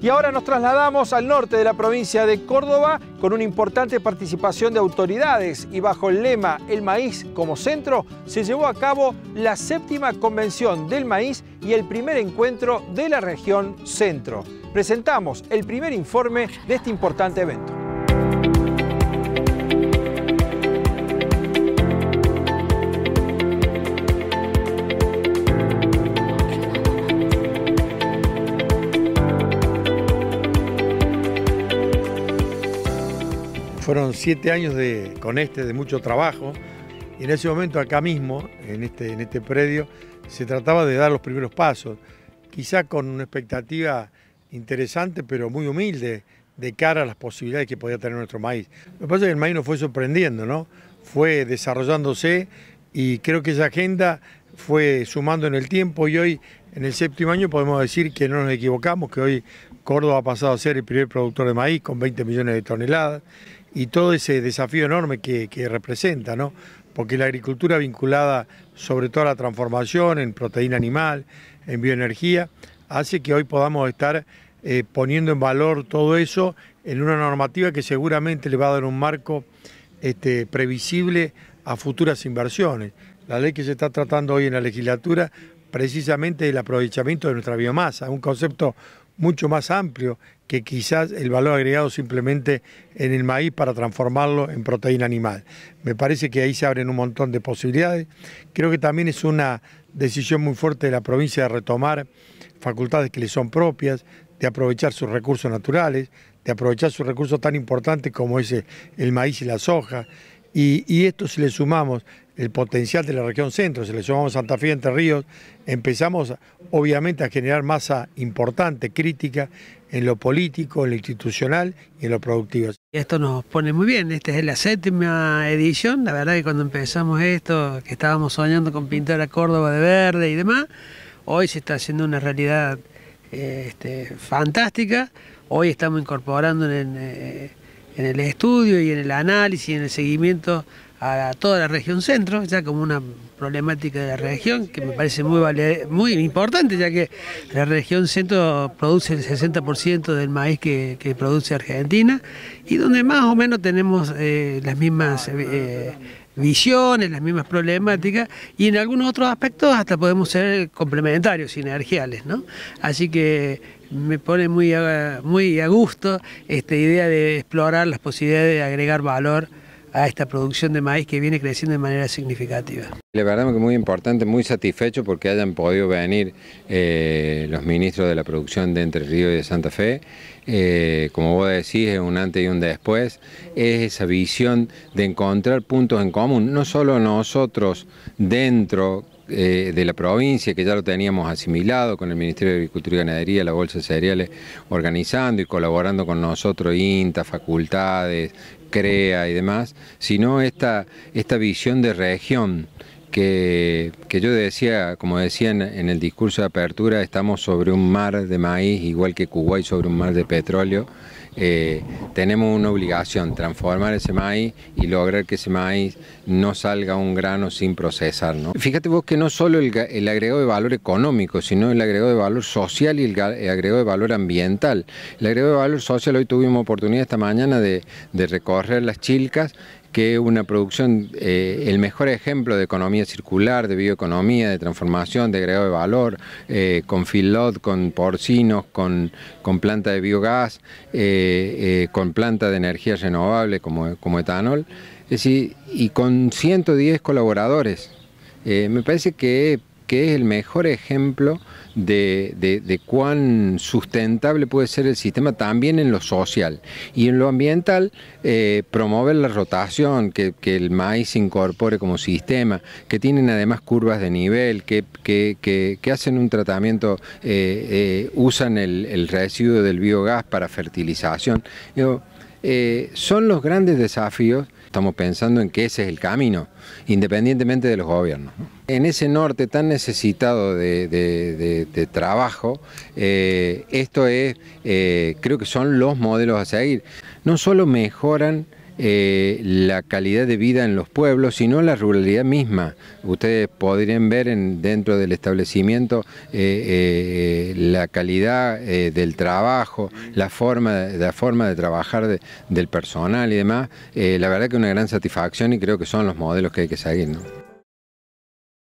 Y ahora nos trasladamos al norte de la provincia de Córdoba con una importante participación de autoridades y bajo el lema El maíz como centro se llevó a cabo la séptima convención del maíz y el primer encuentro de la región centro. Presentamos el primer informe de este importante evento. Fueron siete años de, con este, de mucho trabajo, y en ese momento acá mismo, en este, en este predio, se trataba de dar los primeros pasos, quizá con una expectativa interesante, pero muy humilde, de cara a las posibilidades que podía tener nuestro maíz. Lo que pasa es que el maíz nos fue sorprendiendo, ¿no? Fue desarrollándose y creo que esa agenda fue sumando en el tiempo y hoy, en el séptimo año, podemos decir que no nos equivocamos, que hoy Córdoba ha pasado a ser el primer productor de maíz con 20 millones de toneladas y todo ese desafío enorme que, representa, ¿no? porque la agricultura vinculada sobre todo a la transformación en proteína animal, en bioenergía, hace que hoy podamos estar eh, poniendo en valor todo eso en una normativa que seguramente le va a dar un marco este, previsible a futuras inversiones. La ley que se está tratando hoy en la legislatura precisamente el aprovechamiento de nuestra biomasa, un concepto mucho más amplio que quizás el valor agregado simplemente en el maíz para transformarlo en proteína animal. Me parece que ahí se abren un montón de posibilidades. Creo que también es una decisión muy fuerte de la provincia de retomar facultades que le son propias, de aprovechar sus recursos naturales, de aprovechar sus recursos tan importantes como es el maíz y la soja. Y, y esto si le sumamos el potencial de la región centro, se le llamamos Santa Fe Entre Ríos, empezamos obviamente a generar masa importante, crítica, en lo político, en lo institucional y en lo productivo. Esto nos pone muy bien, esta es la séptima edición, la verdad que cuando empezamos esto, que estábamos soñando con pintar a Córdoba de verde y demás, hoy se está haciendo una realidad eh, este, fantástica, hoy estamos incorporando en eh, en el estudio y en el análisis y en el seguimiento a toda la región centro, ya como una problemática de la región que me parece muy, muy importante, ya que la región centro produce el 60% del maíz que, produce Argentina y donde más o menos tenemos eh, las mismas... Eh, visiones, las mismas problemáticas y en algunos otros aspectos hasta podemos ser complementarios, sinergiales, ¿no? Así que me pone muy muy a gusto esta idea de explorar las posibilidades de agregar valor a esta producción de maíz que viene creciendo de manera significativa. La verdad es que muy importante, muy satisfecho porque hayan podido venir eh, los ministros de la producción de Entre Ríos y de Santa Fe. Eh, como vos decís, es un antes y un después. Es esa visión de encontrar puntos en común, no solo nosotros dentro eh, de la provincia, que ya lo teníamos asimilado con el Ministerio de Agricultura y Ganadería, la Bolsa de Cereales, organizando y colaborando con nosotros, INTA, facultades, CREA y demás, sino esta, esta visión de región. Que, yo decía, como decían en el discurso de apertura, estamos sobre un mar de maíz, igual que Kuwait sobre un mar de petróleo, eh, tenemos una obligación, transformar ese maíz y lograr que ese maíz no salga un grano sin procesar. ¿no? Fíjate vos que no solo el, agrego agregado de valor económico, sino el agregado de valor social y el, agrego agregado de valor ambiental. El agregado de valor social, hoy tuvimos oportunidad esta mañana de, de recorrer las chilcas que una producción, eh, el mejor ejemplo de economía circular, de bioeconomía, de transformación, de agregado de valor, eh, con filot, con porcinos, con, planta de biogás, eh, con planta de energía renovable como, como etanol, y con 110 colaboradores. me parece que que es el mejor ejemplo de, cuán sustentable puede ser el sistema también en lo social. Y en lo ambiental, eh, promover la rotación, que, el maíz incorpore como sistema, que tienen además curvas de nivel, que, hacen un tratamiento, eh, eh, usan el, residuo del biogás para fertilización. son los grandes desafíos estamos pensando en que ese es el camino, independientemente de los gobiernos. En ese norte tan necesitado de, trabajo, eh, esto es, eh, creo que son los modelos a seguir. No solo mejoran eh, la calidad de vida en los pueblos, sino la ruralidad misma. Ustedes podrían ver en, dentro del establecimiento eh, eh, la calidad eh, del trabajo, la forma, la forma de trabajar del personal y demás. la verdad que una gran satisfacción y creo que son los modelos que hay que seguir.